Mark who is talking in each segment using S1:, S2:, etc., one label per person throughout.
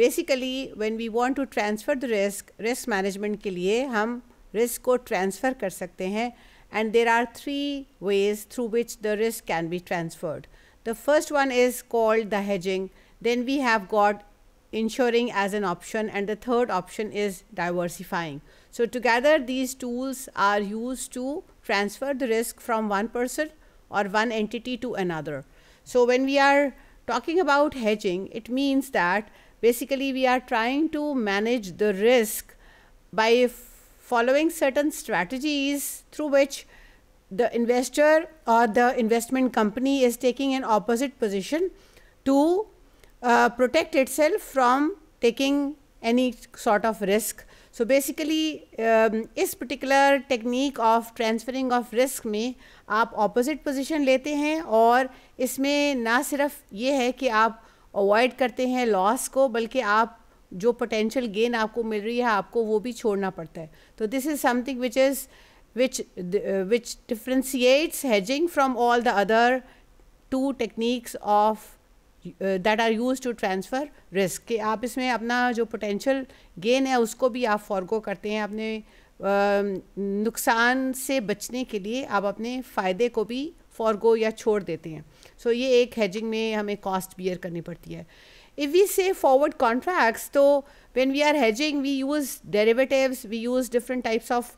S1: Basically, when we want to transfer the risk, risk management के लिए हम risk को ट्रांसफ़र कर सकते हैं and there are three ways through which the risk can be transferred. The first one is called the hedging. Then we have got insuring as an option and the third option is diversifying. So together these tools are used to transfer the risk from one person or one entity to another. So when we are talking about hedging, it means that Basically, we are trying to manage the risk by following certain strategies through which the investor or the investment company is taking an opposite position to uh, protect itself from taking any sort of risk. So basically, um, इस particular technique of transferring of risk में आप opposite position लेते हैं और इसमें ना सिर्फ ये है कि आप अवॉइड करते हैं लॉस को बल्कि आप जो पोटेंशियल गेन आपको मिल रही है आपको वो भी छोड़ना पड़ता है तो this is something which is which which differentiates hedging from all the other two techniques of that are use to transfer risk कि आप इसमें अपना जो पोटेंशियल गेन है उसको भी आप फॉरगो करते हैं अपने um, नुकसान से बचने के लिए आप अपने फ़ायदे को भी फॉरगो या छोड़ देते हैं सो so, ये एक हैजिंग में हमें कॉस्ट बियर करनी पड़ती है if we say forward contracts तो when we are hedging we use derivatives we use different types of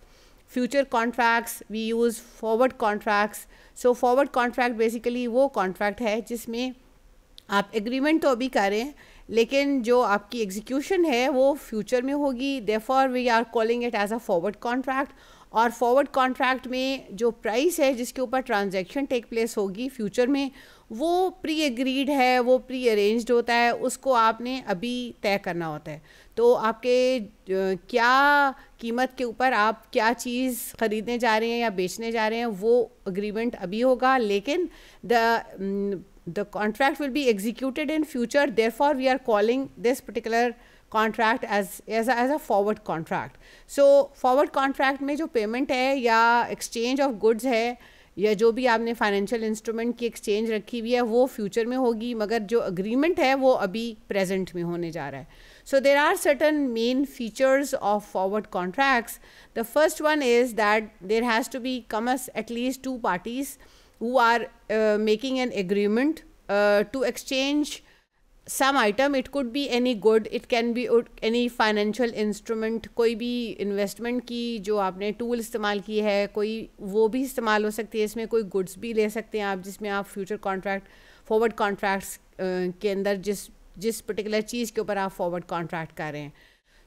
S1: future contracts we use forward contracts so forward contract basically वो contract है जिसमें आप एग्रीमेंट तो अभी करें लेकिन जो आपकी एग्जीक्यूशन है वो फ्यूचर में होगी therefore we are calling it as a forward contract और फॉरवर्ड कॉन्ट्रैक्ट में जो प्राइस है जिसके ऊपर ट्रांजैक्शन टेक प्लेस होगी फ्यूचर में वो प्री एग्रीड है वो प्री अरेंज्ड होता है उसको आपने अभी तय करना होता है तो आपके क्या कीमत के ऊपर आप क्या चीज़ ख़रीदने जा रहे हैं या बेचने जा रहे हैं वो अग्रीमेंट अभी होगा लेकिन the the contract will be executed in future therefore we are calling this particular contract as as as a forward contract so forward contract में जो पेमेंट है या एक्सचेंज ऑफ गुड्स है या जो भी आपने फाइनेंशियल इंस्ट्रूमेंट की एक्सचेंज रखी हुई है वो फ्यूचर में होगी मगर जो अग्रीमेंट है वो अभी प्रेजेंट में होने जा रहा है so there are certain main features of forward contracts the first one is that there has to be comes at least two parties who are making an agreement to exchange some item it could be any good it can be any financial instrument कोई भी investment की जो आपने tool इस्तेमाल की है कोई वो भी इस्तेमाल हो सकती है इसमें कोई गुड्स भी ले सकते हैं आप जिसमें आप फ्यूचर कॉन्ट्रैक्ट फॉरवर्ड कॉन्ट्रैक्ट्स के अंदर जिस जिस पर्टिकुलर चीज़ के ऊपर आप फॉरवर्ड कॉन्ट्रैक्ट कर रहे हैं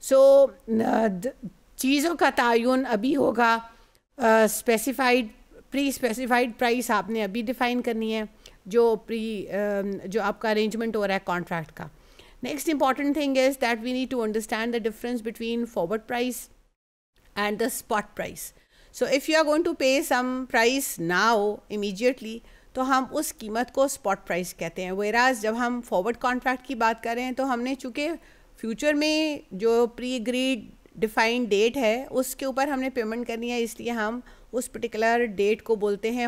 S1: सो so, चीज़ों का तयन अभी होगा स्पेसिफाइड प्री स्पेसिफाइड प्राइस आपने अभी डिफ़ाइन करनी है जो प्री um, जो आपका अरेंजमेंट हो रहा है कॉन्ट्रैक्ट का next important thing is that we need to understand the difference between forward price and the spot price so if you are going to pay some price now immediately तो हम उस कीमत को spot price कहते हैं वेराज जब हम forward contract की बात कर रहे हैं तो हमने चूँकि फ्यूचर में जो प्री ग्रीड डिफाइंड डेट है उसके ऊपर हमने पेमेंट करनी है इसलिए हम उस पर्टिकुलर डेट को बोलते हैं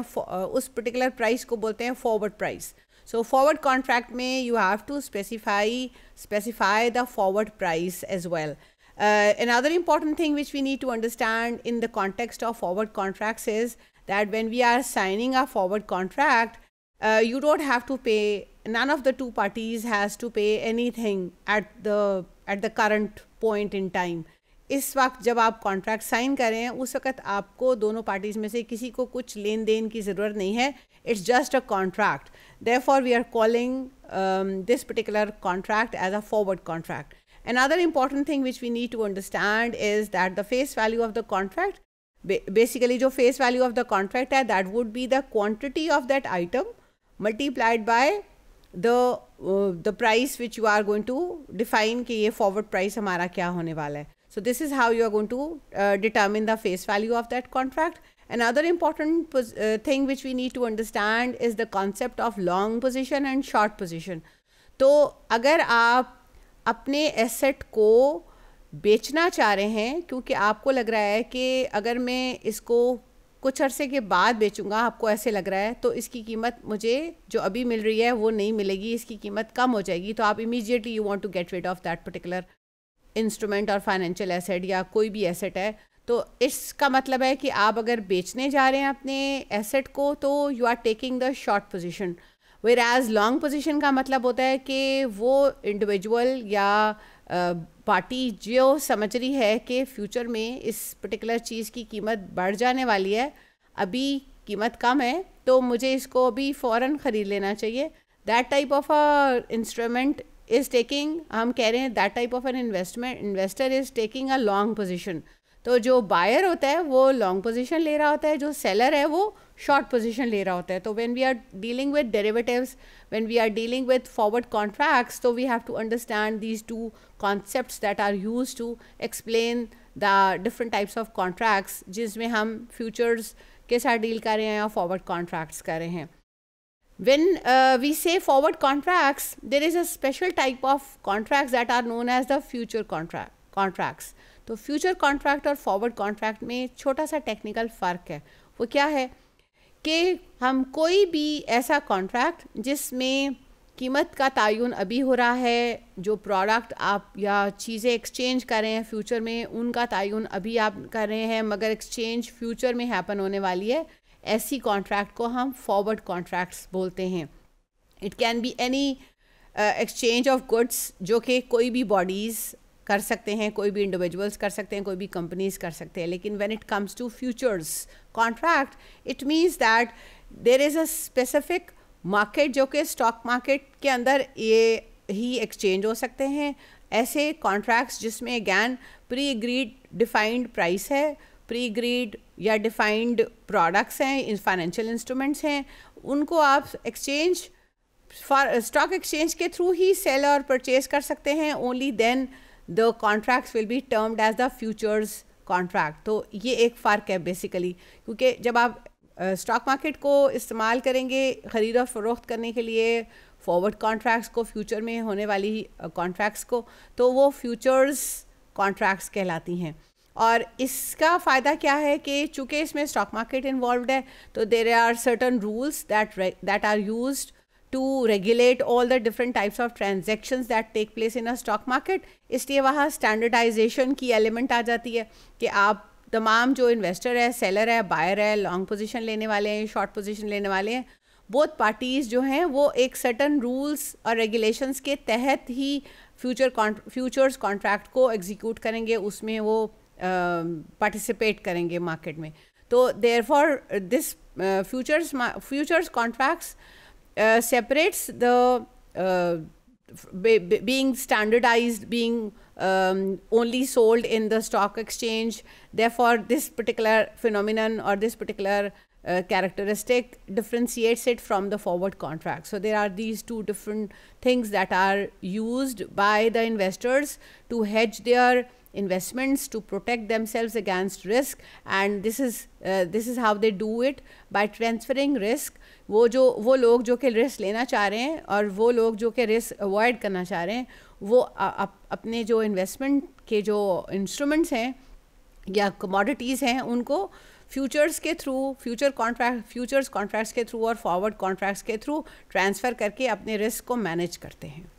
S1: उस पर्टिकुलर प्राइस को बोलते हैं forward price so forward contract में you have to specify specify the forward price as well an other important thing which we need to understand in the context of forward contract is that when we are signing a forward contract you don't have to pay none of the two parties has to pay any thing at the at the current point in time इस वक्त जब आप contract sign कर रहे हैं उस वक्त आपको दोनों पार्टीज में से किसी को कुछ लेन देन की ज़रूरत नहीं है it's just a contract therefore we are calling this particular contract as a forward contract an other important thing which we need to understand is that the face value of the contract basically जो face value of the contract है that would be the quantity of that item multiplied by the the price which you are going to define कि ये forward price हमारा क्या होने वाला है So this is how you are going to uh, determine the face value of that contract. Another important uh, thing which we need to understand is the concept of long position and short position. तो अगर आप अपने asset को बेचना चाह रहे हैं क्योंकि आपको लग रहा है कि अगर मैं इसको कुछ अरसे के बाद बेचूंगा आपको ऐसे लग रहा है तो इसकी कीमत मुझे जो अभी मिल रही है वो नहीं मिलेगी इसकी कीमत कम हो जाएगी तो आप immediately you want to get rid of that particular instrument और फाइनेंशियल एसेट या कोई भी एसेट है तो इसका मतलब है कि आप अगर बेचने जा रहे हैं अपने एसेट को तो you are taking the short position whereas long position का मतलब होता है कि वो इंडिविजुअल या पार्टी जो समझ रही है कि फ्यूचर में इस पर्टिकुलर चीज़ की कीमत बढ़ जाने वाली है अभी कीमत कम है तो मुझे इसको अभी फ़ौर ख़रीद लेना चाहिए that type of a instrument is taking हम कह रहे हैं that type of an investment investor is taking a long position तो जो बायर होता है वो लॉन्ग पोजिशन ले रहा होता है जो सेलर है वो शॉर्ट पोजिशन ले रहा होता है तो when we are dealing with derivatives when we are dealing with forward contracts तो we have to understand these two concept that are use to explain the different types of contracts जिसमें हम futures के साथ deal कर रहे हैं या forward contracts कर रहे हैं when uh, we say forward contracts there is a special type of contracts that are known as the future contract contracts तो फ्यूचर कॉन्ट्रैक्ट और फॉरवर्ड कॉन्ट्रैक्ट में छोटा सा टेक्निकल फ़र्क है वो क्या है कि हम कोई भी ऐसा कॉन्ट्रैक्ट जिसमें कीमत का तयन अभी हो रहा है जो प्रोडक्ट आप या चीज़ें एक्सचेंज कर रहे हैं फ्यूचर में उनका तयन अभी आप कर रहे हैं मगर एक्सचेंज फ्यूचर में हैपन होने वाली है ऐसी कॉन्ट्रैक्ट को हम फॉरवर्ड कॉन्ट्रैक्ट्स बोलते हैं it can be any exchange of goods जो कि कोई भी बॉडीज़ कर सकते हैं कोई भी इंडिविजुअल्स कर सकते हैं कोई भी कंपनीज कर सकते हैं लेकिन when it comes to futures contract it means that there is a specific market जो कि स्टॉक मार्केट के अंदर ये ही एक्सचेंज हो सकते हैं ऐसे कॉन्ट्रैक्ट्स जिसमें again pre agreed defined price है प्री ग्रीड या डिफाइंड प्रोडक्ट्स हैं फाइनेंशियल इंस्ट्रूमेंट्स हैं उनको आप एक्सचेंज स्टॉक एक्सचेंज के थ्रू ही सेल और परचेज कर सकते हैं only then the contracts will be termed as the futures contract तो ये एक फ़र्क है बेसिकली क्योंकि जब आप स्टॉक uh, मार्केट को इस्तेमाल करेंगे ख़रीद और फरोख्त करने के लिए फॉरवर्ड कॉन्ट्रैक्ट्स को फ्यूचर में होने वाली कॉन्ट्रैक्ट्स uh, को तो वो फ्यूचर्स कॉन्ट्रैक्ट्स कहलाती हैं और इसका फ़ायदा क्या है कि चूँकि इसमें स्टॉक मार्केट इन्वॉल्व है तो there are certain rules that that are use to regulate all the different types of transaction that take place in a stock market इसलिए वहाँ स्टैंडर्डाइजेशन की एलिमेंट आ जाती है कि आप तमाम जो इन्वेस्टर है सेलर है बायर है लॉन्ग पोजिशन लेने वाले हैं शॉर्ट पोजिशन लेने वाले हैं बोथ पार्टीज़ जो हैं वो एक सर्टन रूल्स और रेगुलेशंस के तहत ही फ्यूचर फ्यूचर्स कॉन्ट्रैक्ट को एग्जीक्यूट करेंगे उसमें वो पार्टिसिपेट um, करेंगे मार्केट में तो therefore this futures futures contracts separates the being standardize being only sold in the stock exchange therefore this particular phenomenon और this particular characteristic differentiates it from the forward contract so there are these two different things that are use by the investors to hedge their investments to protect themselves against risk and this is this is how they do it by transferring risk वो जो वो लोग जो कि risk लेना चाह रहे हैं और वो लोग जो कि रिस्क अवॉइड करना चाह रहे हैं वो अप, अपने जो इन्वेस्टमेंट के जो इंस्ट्रूमेंट्स हैं या कमोडिटीज़ हैं उनको फ्यूचर्स के through future contract futures contracts के थ्रू और फॉरवर्ड कॉन्ट्रैक्ट्स के थ्रू ट्रांसफ़र करके अपने रिस्क को मैनेज करते हैं